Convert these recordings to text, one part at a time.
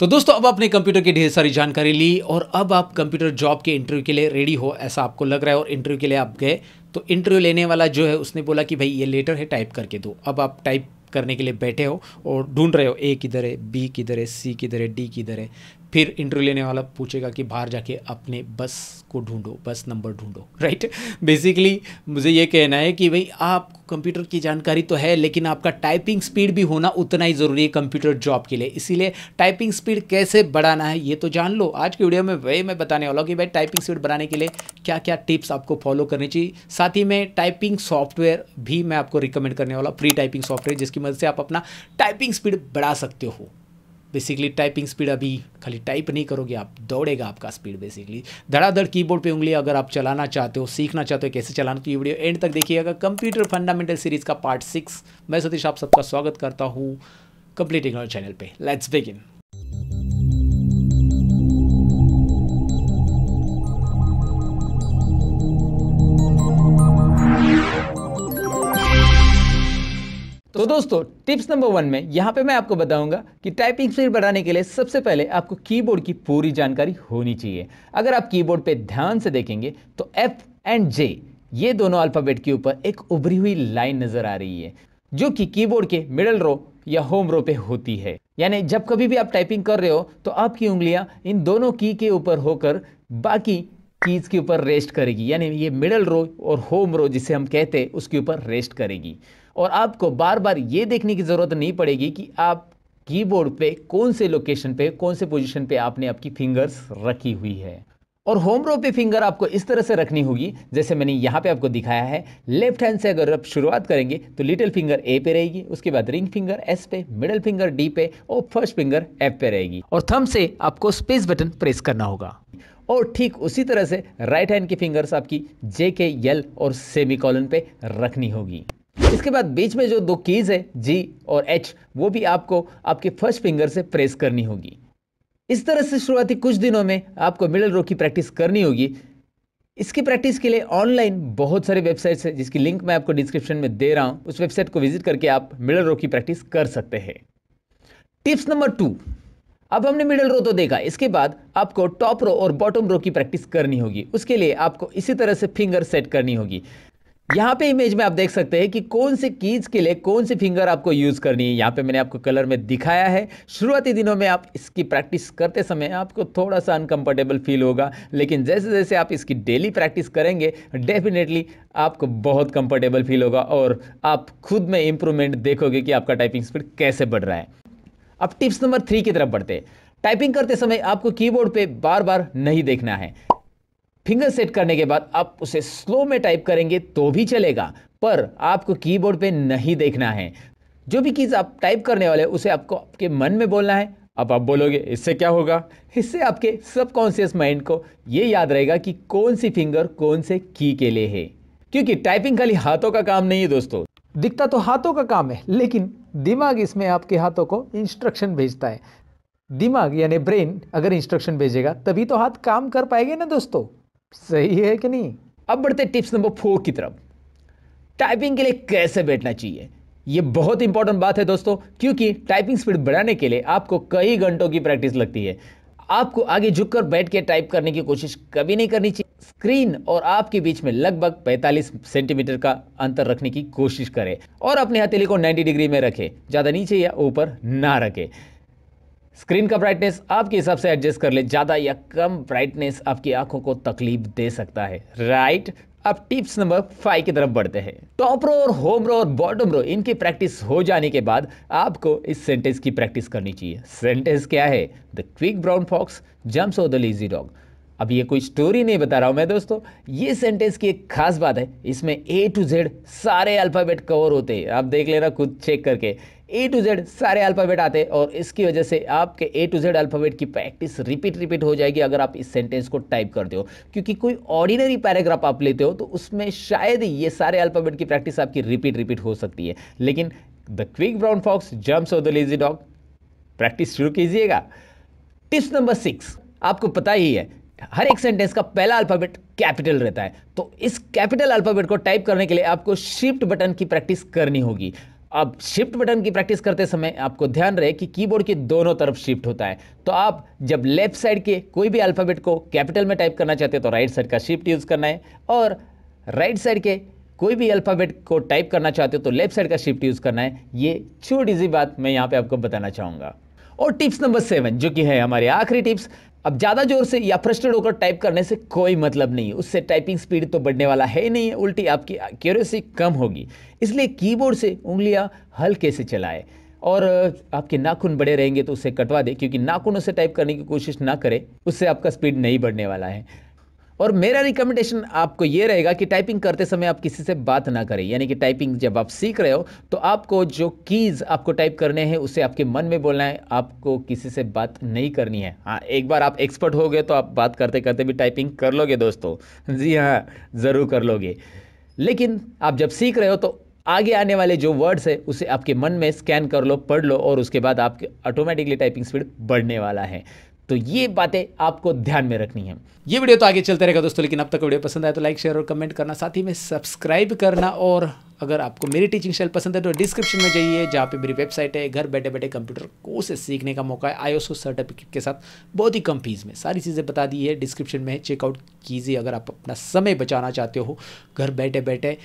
तो दोस्तों अब आपने कंप्यूटर की ढेर सारी जानकारी ली और अब आप कंप्यूटर जॉब के इंटरव्यू के लिए रेडी हो ऐसा आपको लग रहा है और इंटरव्यू के लिए आप गए तो इंटरव्यू लेने वाला जो है उसने बोला कि भाई ये लेटर है टाइप करके दो अब आप टाइप करने के लिए बैठे हो और ढूंढ रहे हो ए किधर है बी किधर है सी किधर है डी किधर है फिर इंटरव्यू लेने वाला पूछेगा कि बाहर जाके अपने बस को ढूंढो बस नंबर ढूंढो राइट बेसिकली मुझे ये कहना है कि भाई आप कंप्यूटर की जानकारी तो है लेकिन आपका टाइपिंग स्पीड भी होना उतना ही ज़रूरी है कंप्यूटर जॉब के लिए इसीलिए टाइपिंग स्पीड कैसे बढ़ाना है ये तो जान लो आज की वीडियो में वही मैं बताने वाला हूँ कि भाई टाइपिंग स्पीड बढ़ाने के लिए क्या क्या टिप्स आपको फॉलो करनी चाहिए साथ ही में टाइपिंग सॉफ्टवेयर भी मैं आपको रिकमेंड करने वाला फ्री टाइपिंग सॉफ्टवेयर जिसकी मदद से आप अपना टाइपिंग स्पीड बढ़ा सकते हो बेसिकली टाइपिंग स्पीड अभी खाली टाइप नहीं करोगे आप दौड़ेगा आपका स्पीड बेसिकली धड़ाधड़ कीबोर्ड पे उंगली अगर आप चलाना चाहते हो सीखना चाहते हो कैसे चलाना तो ये वीडियो एंड तक देखिएगा कंप्यूटर फंडामेंटल सीरीज का पार्ट सिक्स मैं सतीश आप सबका स्वागत करता हूँ कंप्लीटिंग चैनल पे लेट्स बिगिन दोस्तों टिप्स नंबर वन में यहाँ पे मैं आपको बताऊंगा कि टाइपिंग स्पीड बढ़ाने के लिए सबसे पहले आपको कीबोर्ड की पूरी जानकारी होनी चाहिए अगर आप कीबोर्ड पे ध्यान से देखेंगे तो एफ एंड जे ये दोनों अल्फ़ाबेट के ऊपर एक उभरी हुई लाइन नज़र आ रही है जो कि कीबोर्ड के मिडल रो या होम रो पे होती है यानी जब कभी भी आप टाइपिंग कर रहे हो तो आपकी उंगलियां इन दोनों की के ऊपर होकर बाकी चीज़ के ऊपर रेस्ट करेगी यानी ये मिडल रो और होम रो जिसे हम कहते हैं उसके ऊपर रेस्ट करेगी और आपको बार बार ये देखने की ज़रूरत नहीं पड़ेगी कि आप कीबोर्ड पे कौन से लोकेशन पे कौन से पोजीशन पे आपने आपकी फिंगर्स रखी हुई है और होम रो पे फिंगर आपको इस तरह से रखनी होगी जैसे मैंने यहाँ पे आपको दिखाया है लेफ्ट हैंड से अगर आप शुरुआत करेंगे तो लिटिल फिंगर ए पे रहेगी उसके बाद रिंग फिंगर एस पे मिडल फिंगर डी पे और फर्स्ट फिंगर एफ पे रहेगी और थम से आपको स्पेस बटन प्रेस करना होगा और ठीक उसी तरह से राइट हैंड की फिंगर्स आपकी जे के यल और सेमी कॉलन पे रखनी होगी इसके बाद बीच में जो दो कीज़ है जी और एच वो भी आपको आपके फर्स्ट फिंगर से प्रेस करनी होगी इस तरह से शुरुआती कुछ दिनों में आपको मिडल रो की प्रैक्टिस करनी होगी इसकी प्रैक्टिस के लिए ऑनलाइन बहुत सारे वेबसाइट्स हैं जिसकी लिंक मैं आपको डिस्क्रिप्शन में दे रहा हूं उस वेबसाइट को विजिट करके आप मिडल रो की प्रैक्टिस कर सकते हैं टिप्स नंबर टू अब हमने मिडल रो तो देखा इसके बाद आपको टॉप रो और बॉटम रो की प्रैक्टिस करनी होगी उसके लिए आपको इसी तरह से फिंगर सेट करनी होगी यहाँ पे इमेज में आप देख सकते हैं कि कौन से कीज के लिए कौन सी फिंगर आपको यूज़ करनी है यहाँ पे मैंने आपको कलर में दिखाया है शुरुआती दिनों में आप इसकी प्रैक्टिस करते समय आपको थोड़ा सा अनकंफर्टेबल फील होगा लेकिन जैसे जैसे आप इसकी डेली प्रैक्टिस करेंगे डेफिनेटली आपको बहुत कंफर्टेबल फील होगा और आप खुद में इम्प्रूवमेंट देखोगे कि आपका टाइपिंग स्पीड कैसे बढ़ रहा है अब टिप्स नंबर थ्री की तरफ बढ़ते टाइपिंग करते समय आपको कीबोर्ड पे बार बार नहीं देखना है फिंगर सेट करने के बाद आप उसे स्लो में टाइप करेंगे तो भी चलेगा पर आपको कीबोर्ड पे नहीं देखना है जो भी चीज़ आप टाइप करने वाले उसे आपको आपके मन में बोलना है अब आप बोलोगे इससे क्या होगा इससे आपके सबकॉन्सियस माइंड को ये याद रहेगा कि कौन सी फिंगर कौन से की के लिए है क्योंकि टाइपिंग खाली हाथों का काम नहीं है दोस्तों दिखता तो हाथों का काम है लेकिन दिमाग इसमें आपके हाथों को इंस्ट्रक्शन भेजता है दिमाग यानी ब्रेन अगर इंस्ट्रक्शन भेजेगा तभी तो हाथ काम कर पाएंगे ना दोस्तों सही है कि नहीं अब बढ़ते टिप्स नंबर फोर की तरफ टाइपिंग के लिए कैसे बैठना चाहिए यह बहुत इंपॉर्टेंट बात है दोस्तों क्योंकि टाइपिंग स्पीड बढ़ाने के लिए आपको कई घंटों की प्रैक्टिस लगती है आपको आगे झुककर बैठ के टाइप करने की कोशिश कभी नहीं करनी चाहिए स्क्रीन और आपके बीच में लगभग 45 सेंटीमीटर का अंतर रखने की कोशिश करें और अपने हथेली को 90 डिग्री में रखें ज़्यादा नीचे या ऊपर ना रखें स्क्रीन का ब्राइटनेस आपके हिसाब से एडजस्ट कर ले ज़्यादा या कम ब्राइटनेस आपकी आंखों को तकलीफ दे सकता है राइट अब टिप्स नंबर फाइव की तरफ बढ़ते हैं टॉप रो और होम रो और बॉटम रो इनकी प्रैक्टिस हो जाने के बाद आपको इस सेंटेंस की प्रैक्टिस करनी चाहिए सेंटेंस क्या है the quick brown fox jumps और द लेजी डॉग अब ये कोई स्टोरी नहीं बता रहा हूं मैं दोस्तों ये सेंटेंस की एक खास बात है इसमें ए टू जेड सारे अल्फ़ाबेट कवर होते हैं आप देख लेना खुद चेक करके ए टू जेड सारे अल्फ़ाबेट आते हैं और इसकी वजह से आपके ए टू जेड अल्फ़ाबेट की प्रैक्टिस रिपीट रिपीट हो जाएगी अगर आप इस सेंटेंस को टाइप करते हो क्योंकि कोई ऑर्डिनरी पैराग्राफ आप लेते हो तो उसमें शायद ये सारे अल्फ़ाबेट की प्रैक्टिस आपकी रिपीट रिपीट हो सकती है लेकिन the quick brown fox jumps off the lazy dog practice शुरू कीजिएगा टिप्स नंबर सिक्स आपको पता ही है हर एक सेंटेंस का पहला अल्फ़ाबेट कैपिटल रहता है तो इस कैपिटल अल्फ़ाबेट को टाइप करने के लिए आपको शिफ्ट बटन की प्रैक्टिस करनी होगी अब शिफ्ट बटन की प्रैक्टिस करते समय आपको ध्यान रहे कि कीबोर्ड के दोनों तरफ शिफ्ट होता है तो आप जब लेफ्ट साइड के कोई भी अल्फ़ाबेट को कैपिटल में टाइप करना चाहते हैं तो राइट साइड का शिफ्ट यूज़ करना है और राइट साइड के कोई भी अल्फ़ाबेट को टाइप करना चाहते हो तो लेफ्ट साइड का शिफ्ट यूज़ करना है ये छोटी सी बात मैं यहाँ पे आपको बताना चाहूँगा और टिप्स नंबर सेवन जो कि है हमारी आखिरी टिप्स अब ज़्यादा जोर से या फ्रस्ट्रेट होकर टाइप करने से कोई मतलब नहीं है उससे टाइपिंग स्पीड तो बढ़ने वाला है ही नहीं है उल्टी आपकी एक्यूरेसी कम होगी इसलिए कीबोर्ड से उंगलियां हल्के से चलाएं और आपके नाखून बड़े रहेंगे तो उससे कटवा दें क्योंकि नाखूनों से टाइप करने की कोशिश ना करें उससे आपका स्पीड नहीं बढ़ने वाला है और मेरा रिकमेंडेशन आपको ये रहेगा कि टाइपिंग करते समय आप किसी से बात ना करें यानी कि टाइपिंग जब आप सीख रहे हो तो आपको जो कीज़ आपको टाइप करने हैं उसे आपके मन में बोलना है आपको किसी से बात नहीं करनी है हाँ एक बार आप एक्सपर्ट हो गए तो आप बात करते करते भी टाइपिंग कर लोगे दोस्तों जी हाँ ज़रूर कर लोगे लेकिन आप जब सीख रहे हो तो आगे आने वाले जो वर्ड्स है उसे आपके मन में स्कैन कर लो पढ़ लो और उसके बाद आपके ऑटोमेटिकली टाइपिंग स्पीड बढ़ने वाला है तो ये बातें आपको ध्यान में रखनी है ये वीडियो तो आगे चलते रहेगा दोस्तों लेकिन अब तक वीडियो पसंद आए तो लाइक शेयर और कमेंट करना साथ ही में सब्सक्राइब करना और अगर आपको मेरी टीचिंग स्टाइल पसंद है तो डिस्क्रिप्शन में जाइए जहाँ पे मेरी वेबसाइट है घर बैठे बैठे कंप्यूटर कोर्सेस सीखने का मौका है आईओसो सर्टिफिकेट के साथ बहुत ही कम फीस में सारी चीज़ें बता दी है डिस्क्रिप्शन में चेकआउट कीजिए अगर आप अपना समय बचाना चाहते हो घर बैठे बैठे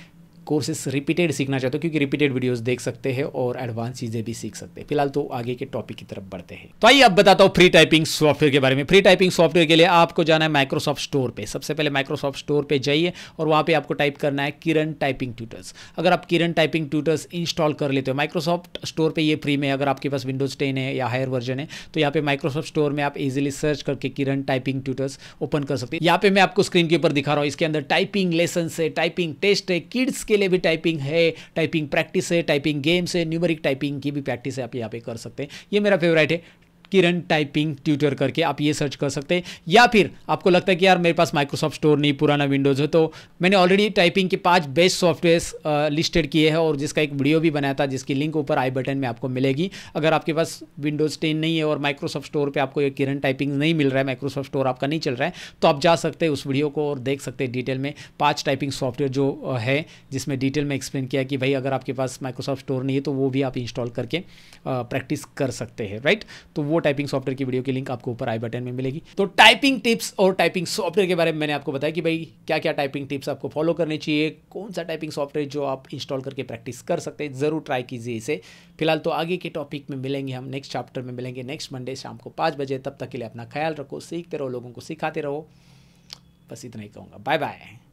कोर्सेस रिपीटेड सीखना चाहते हो क्योंकि रिपीटेड वीडियोस देख सकते हैं और एडवांस चीज़ें भी सीख सकते हैं फिलहाल तो आगे के टॉपिक की तरफ बढ़ते हैं तो आइए अब बताता हूँ फ्री टाइपिंग सॉफ्टवेयर के बारे में फ्री टाइपिंग सॉफ्टवेयर के लिए आपको जाना है माइक्रोसॉफ्ट स्टोर पर सबसे पहले माइक्रोसॉफ्ट स्टोर पर जाइए और वहाँ पर आपको टाइप करना है किरण टाइपिंग ट्यूटर्स अगर आप किरण टाइपिंग ट्यूटर्स इंस्टॉल कर लेते हो माइक्रोसॉफ्ट स्टोर पर यह फ्री में अगर आपके पास विंडोज टेन है या हायर वर्जन है तो यहाँ पे माइक्रोसॉफ्ट स्टोर में आप इजिली सर्च करके किरण टाइपिंग ट्यूटर्स ओपन कर सकते हैं यहाँ पे मैं आपको स्क्रीन के ऊपर दिखा रहा हूँ इसके अंदर टाइपिंग लेसन है टाइपिंग टेस्ट है किड्स के उसके लिए भी टाइपिंग है टाइपिंग प्रैक्टिस है टाइपिंग गेम्स है न्यूमरिक टाइपिंग की भी प्रैक्टिस है आप यहाँ पे कर सकते हैं ये मेरा फेवरेट है किरण टाइपिंग ट्यूटर करके आप ये सर्च कर सकते हैं या फिर आपको लगता है कि यार मेरे पास माइक्रोसॉफ्ट स्टोर नहीं पुराना विंडोज़ है तो मैंने ऑलरेडी टाइपिंग के पांच बेस्ट सॉफ्टवेयर लिस्टेड किए हैं और जिसका एक वीडियो भी बनाया था जिसकी लिंक ऊपर आई बटन में आपको मिलेगी अगर आपके पास विंडोज़ टेन नहीं है और माइक्रोसॉफ्ट स्टोर पर आपको ये किरण टाइपिंग नहीं मिल रहा है माइक्रोसॉफ्ट स्टोर आपका नहीं चल रहा है तो आप जा सकते हैं उस वीडियो को और देख सकते हैं डिटेल में पाँच टाइपिंग सॉफ्टवेयर जो है जिसमें डिटेल में एक्सप्लेन किया कि भाई अगर आपके पास माइक्रोसॉफ्ट स्टोर नहीं है तो वो भी आप इंस्टॉल करके प्रैक्टिस कर सकते हैं राइट तो वो वो टाइपिंग सॉफ्टवेयर की वीडियो की लिंक आपको ऊपर आई बटन में मिलेगी तो टाइपिंग टिप्स और टाइपिंग सॉफ्टवेयर के बारे में मैंने आपको बताया कि भाई क्या क्या टाइपिंग टिप्स आपको फॉलो करने चाहिए कौन सा टाइपिंग सॉफ्टवेयर जो आप इंस्टॉल करके प्रैक्टिस कर सकते हैं ज़रूर ट्राई कीजिए इसे फिलहाल तो आगे के टॉपिक में मिलेंगे हम नेक्स्ट चैप्टर में मिलेंगे नेक्स्ट मंडे शाम को पाँच बजे तब तक के लिए अपना ख्याल रखो सीखते रहो लोगों को सिखाते रहो बस इतना ही कहूँगा बाय बाय